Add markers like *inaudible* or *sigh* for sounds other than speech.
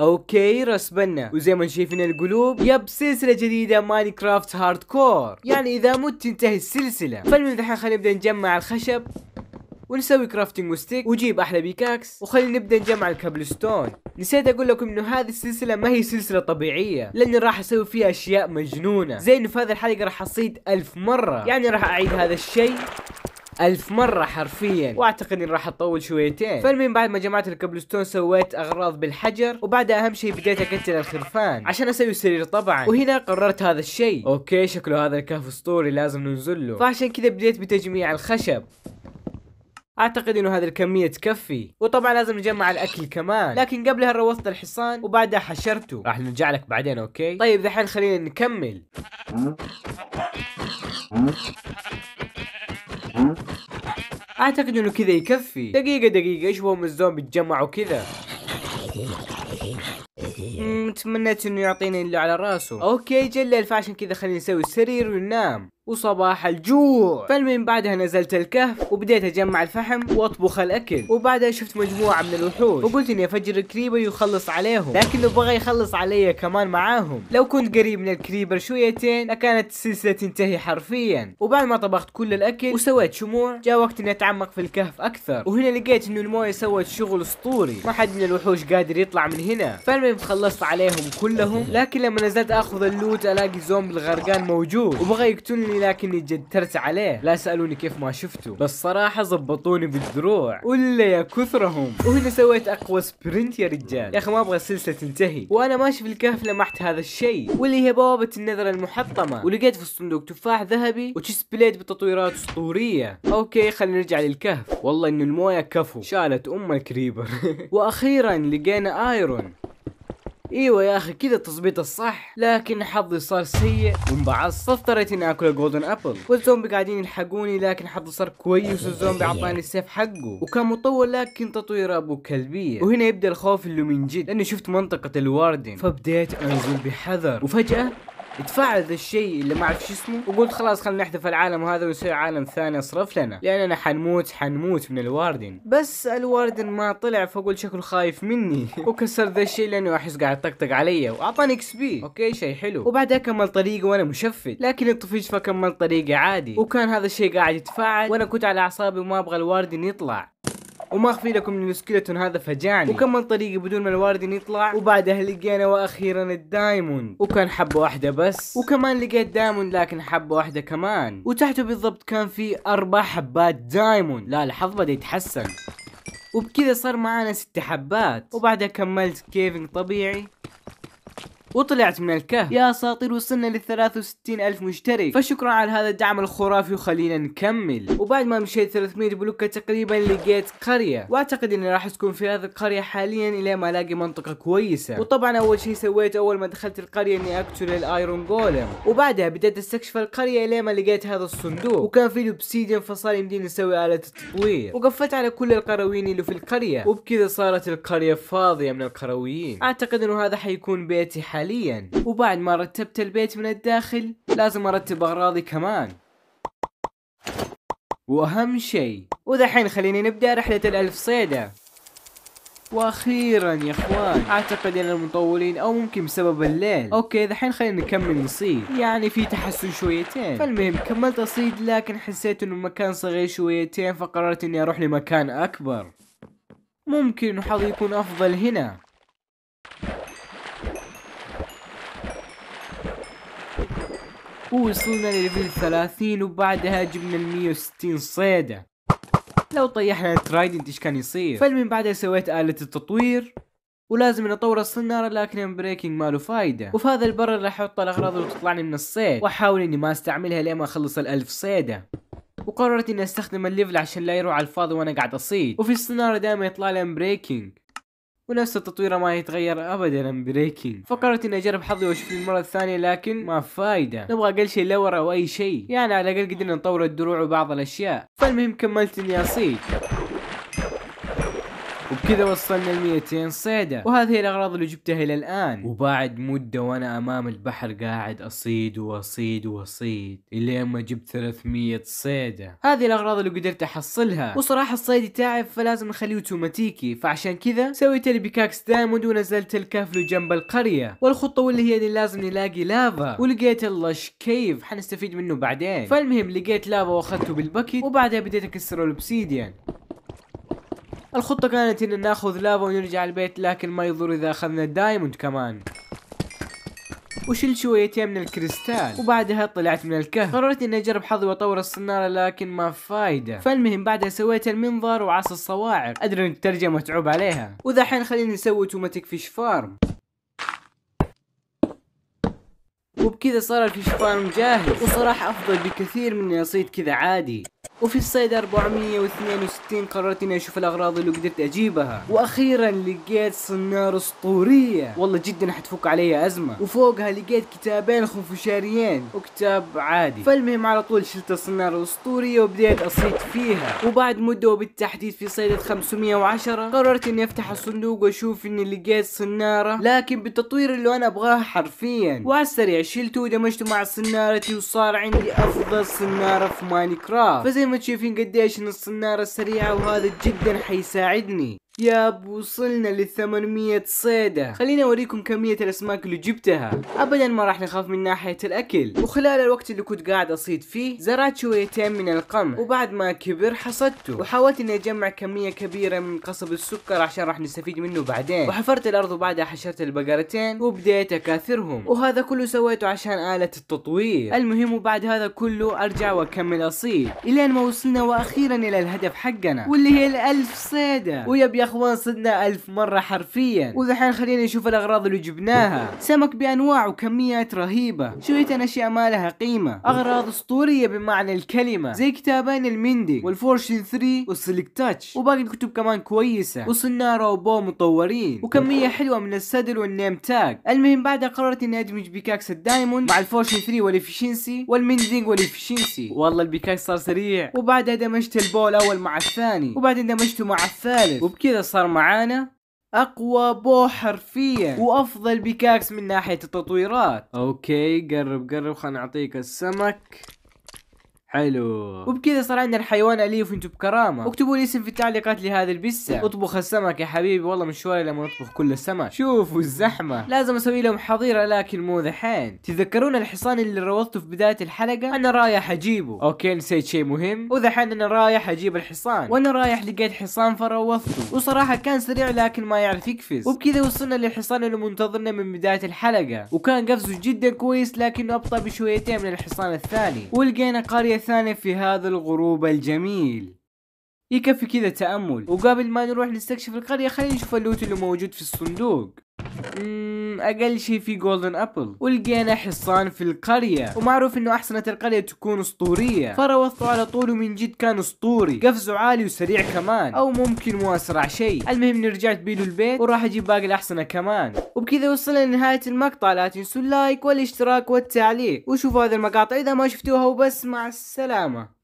اوكي رسبنا وزي ما شايفين القلوب يب سلسله جديده ماينكرافت هارد كور يعني اذا مت تنتهي السلسله فالمهم دحين خلينا نبدا نجمع الخشب ونسوي كرافتنج وستيك وجيب احلى بيكاكس وخلينا نبدا نجمع ستون نسيت اقول لكم انه هذه السلسله ما هي سلسله طبيعيه لاني راح اسوي فيها اشياء مجنونه زي انه في هذه الحلقه راح اصيد ألف مره يعني راح اعيد هذا الشيء ألف مرة حرفيا وأعتقد إن راح أطول شويتين فالمهم بعد ما جمعت الكبلستون سويت أغراض بالحجر وبعدها أهم شيء بديت أكتل الخرفان عشان أسوي سرير طبعا وهنا قررت هذا الشيء أوكي شكله هذا الكهف أسطوري لازم ننزل له فعشان كذا بديت بتجميع الخشب اعتقد انه هذه الكمية تكفي وطبعا لازم نجمع الاكل كمان لكن قبلها روضت الحصان وبعدها حشرته راح نرجع لك بعدين اوكي طيب دحين خلينا نكمل اعتقد آه، انه كذا يكفي دقيقة دقيقة ايش هو مزون تجمعوا كذا تمنيت انه يعطيني اللي على راسه اوكي جلل فعشان كذا خلينا نسوي السرير وننام وصباح الجوع فالمهم بعدها نزلت الكهف وبديت اجمع الفحم واطبخ الاكل وبعدها شفت مجموعه من الوحوش وقلت اني افجر الكريبر يخلص عليهم لكن لو بغى يخلص علي كمان معاهم لو كنت قريب من الكريبر شويتين لكانت السلسله تنتهي حرفيا وبعد ما طبخت كل الاكل وسويت شموع جاء وقت اني اتعمق في الكهف اكثر وهنا لقيت انه المويه سوت شغل اسطوري ما حد من الوحوش قادر يطلع من هنا فالمهم خلصت عليهم كلهم لكن لما نزلت اخذ اللوت الاقي زومبي الغرقان موجود وبغى يقتلني لكني جدرت عليه لا سألوني كيف ما شفته بس صراحة زبطوني بالدروع ولا يا كثرهم وهنا سويت أقوى سبرنت يا رجال يا أخي ما أبغى السلسلة تنتهي وأنا ماشي في الكهف لمحت هذا الشيء واللي هي بوابة النذر المحطمة ولقيت في الصندوق تفاح ذهبي وتشيس بليد بتطويرات أسطورية أوكي خلينا نرجع للكهف والله إن الموية كفو شالت أم الكريبر *laughs* وأخيرا لقينا آيرون ايوه يا اخي كذا التظبيط الصح لكن حظي صار سيء وانبعصت فاضطريت اني اكل الجولدن ابل والزومبي قاعدين يلحقوني لكن حظي صار كويس والزومبي إيه. اعطاني السيف حقه وكان مطول لكن تطوير ابو كلبيه وهنا يبدا الخوف اللي من جد لاني شفت منطقه الواردن فبديت انزل بحذر وفجاه تفاعل ذا الشيء اللي ما اعرف شو اسمه وقلت خلاص خلينا نحذف العالم هذا ونسوي عالم ثاني اصرف لنا لاننا يعني حنموت حنموت من الواردن بس الواردن ما طلع فقلت شكله خايف مني *laughs* وكسر ذا الشيء لانه احس قاعد يطقطق علي واعطاني اكس بي اوكي شيء حلو وبعدها كمل طريقي وانا مشفت لكن الطفيش فكمل طريقي عادي وكان هذا الشيء قاعد يتفاعل وانا كنت على اعصابي وما ابغى الواردن يطلع وما اخفي لكم ان السكلتون هذا فجعني وكمل طريقي بدون ما الوارد يطلع وبعدها لقينا واخيرا الدايموند وكان حبه واحده بس وكمان لقيت دايموند لكن حبه واحده كمان وتحته بالضبط كان في اربع حبات دايموند لا الحظ بدا يتحسن وبكذا صار معانا ست حبات وبعدها كملت كيفنج طبيعي وطلعت من الكهف يا اساطير وصلنا لل 63 ألف مشترك فشكرا على هذا الدعم الخرافي وخلينا نكمل وبعد ما مشيت 300 بلوكة تقريبا لقيت قرية واعتقد اني راح اسكن في هذه القرية حاليا الى ما الاقي منطقة كويسة وطبعا اول شيء سويت اول ما دخلت القرية اني اقتل الايرون جولم وبعدها بديت استكشف القرية الى ما لقيت هذا الصندوق وكان فيه الاوبسيديان فصار يمديني اسوي آلة تطوير وقفلت على كل القرويين اللي في القرية وبكذا صارت القرية فاضية من القرويين اعتقد انه هذا حيكون بيتي حاليا حاليا وبعد ما رتبت البيت من الداخل لازم ارتب اغراضي كمان واهم شيء ودحين خليني نبدا رحله الالف صيده واخيرا يا اخوان اعتقد ان المطولين او ممكن بسبب الليل اوكي دحين خلينا نكمل نصيد يعني في تحسن شويتين فالمهم كملت اصيد لكن حسيت انه المكان صغير شويتين فقررت اني اروح لمكان اكبر ممكن حظي يكون افضل هنا ووصلنا لليفل 30 وبعدها جبنا 160 صيدة لو طيحنا الترايدنت ايش كان يصير فالمن بعدها سويت آلة التطوير ولازم نطور الصنارة لكن البريكنج ماله فايدة وفي هذا البر راح احط الاغراض اللي تطلعني من الصيد واحاول اني ما استعملها لين ما اخلص الالف صيدة وقررت اني استخدم الليفل عشان لا يروح على الفاضي وانا قاعد اصيد وفي الصنارة دائما يطلع لي بريكنج ولسه تطويره ما يتغير ابدا عن بريكنج فكرت اني اجرب حظي واشوف المره الثانيه لكن ما فايده نبغى اقل شيء لور او اي شيء يعني على الاقل قدرنا نطور الدروع وبعض الاشياء فالمهم كملت اني اصيد وبكذا وصلنا ل 200 صيدة وهذه هي الأغراض اللي جبتها إلى الآن وبعد مدة وأنا أمام البحر قاعد أصيد وأصيد وأصيد إلى ما جبت 300 صيدة هذه الأغراض اللي قدرت أحصلها وصراحة الصيد تعب فلازم نخليه اوتوماتيكي فعشان كذا سويت لي بكاكس دايموند ونزلت الكافلو جنب القرية والخطة واللي هي اللي لازم نلاقي لافا ولقيت اللش كيف حنستفيد منه بعدين فالمهم لقيت لافا واخذته بالبكت وبعدها بديت اكسر الاوبسيديان الخطة كانت ان ناخذ لافا ونرجع البيت لكن ما يضر اذا اخذنا دايموند كمان وشل شويتين من الكريستال وبعدها طلعت من الكهف قررت اني اجرب حظي واطور الصنارة لكن ما فايدة فالمهم بعدها سويت المنظار وعصا الصواعق ادري ان الترجمة متعوب عليها حين خليني اسوي اوتوماتيك فيش فارم وبكذا صار الفيش فارم جاهز وصراحة افضل بكثير من اني اصيد كذا عادي وفي الصيد 462 قررت اني اشوف الاغراض اللي قدرت اجيبها واخيرا لقيت صنار اسطوريه والله جدا حتفك علي ازمه وفوقها لقيت كتابين خنفشاريين وكتاب عادي فالمهم على طول شلت الصنار الاسطوريه وبديت اصيد فيها وبعد مده وبالتحديد في صيدة 510 قررت اني افتح الصندوق واشوف اني لقيت صناره لكن بالتطوير اللي انا ابغاه حرفيا وعلى السريع شلته ودمجته مع صنارتي وصار عندي افضل صناره في ماينكرافت فزي زي ما تشوفين قديش نص النار السريعة وهذا جدا حيساعدني ياب وصلنا لل 800 صيدة خليني اوريكم كمية الاسماك اللي جبتها ابدا ما راح نخاف من ناحية الاكل وخلال الوقت اللي كنت قاعد اصيد فيه زرعت شويتين من القمح وبعد ما كبر حصدته وحاولت اني اجمع كمية كبيرة من قصب السكر عشان راح نستفيد منه بعدين وحفرت الارض وبعدها حشرت البقرتين وبديت اكاثرهم وهذا كله سويته عشان آلة التطوير المهم وبعد هذا كله ارجع واكمل اصيد الين ما وصلنا واخيرا الى الهدف حقنا واللي هي الالف صيدة ويا اخوان صدنا ألف مرة حرفيا ودحين خلينا نشوف الأغراض اللي جبناها سمك بأنواع وكميات رهيبة شوية أشياء ما لها قيمة أغراض أسطورية بمعنى الكلمة زي كتابين المندي والفورشن 3 والسلك تاتش وباقي الكتب كمان كويسة وصنارة وبو مطورين وكمية حلوة من السدل والنيم تاج المهم بعدها قررت اني ادمج بيكاكس الدايموند مع الفورشن 3 والافشنسي والمندينج والافشنسي والله البيكاكس صار سريع وبعدها دمجت البو الاول مع الثاني وبعدين دمجته مع الثالث وبكذا كذا صار معانا اقوى بو حرفيا وافضل بيكاكس من ناحيه التطويرات اوكي قرب قرب خلينا نعطيك السمك حلو وبكذا صار عندنا الحيوان اليف وانتم بكرامه واكتبوا لي اسم في التعليقات لهذه البسه نعم. اطبخ السمك يا حبيبي والله مشواري لما نطبخ كل السمك شوفوا الزحمه لازم اسوي لهم حظيره لكن مو ذحين تذكرون الحصان اللي روضته في بدايه الحلقه انا رايح اجيبه اوكي نسيت شيء مهم وذحين انا رايح اجيب الحصان وانا رايح لقيت حصان فروضته وصراحه كان سريع لكن ما يعرف يقفز وبكذا وصلنا للحصان اللي منتظرنا من بدايه الحلقه وكان قفزه جدا كويس لكنه ابطا بشويتين من الحصان الثاني ولقينا قريه ثانية في هذا الغروب الجميل يكفي كذا تأمل وقبل ما نروح نستكشف القرية خلينا نشوف اللوت اللي موجود في الصندوق اقل شيء في جولدن ابل ولقينا حصان في القريه ومعروف انه احصنه القريه تكون اسطوريه فروضته على طول ومن جد كان اسطوري قفزه عالي وسريع كمان او ممكن مو اسرع شيء المهم اني رجعت بيه للبيت وراح اجيب باقي الاحصنه كمان وبكذا وصلنا لنهايه المقطع لا تنسوا اللايك والاشتراك والتعليق وشوفوا هذه المقاطع اذا ما شفتوها وبس مع السلامه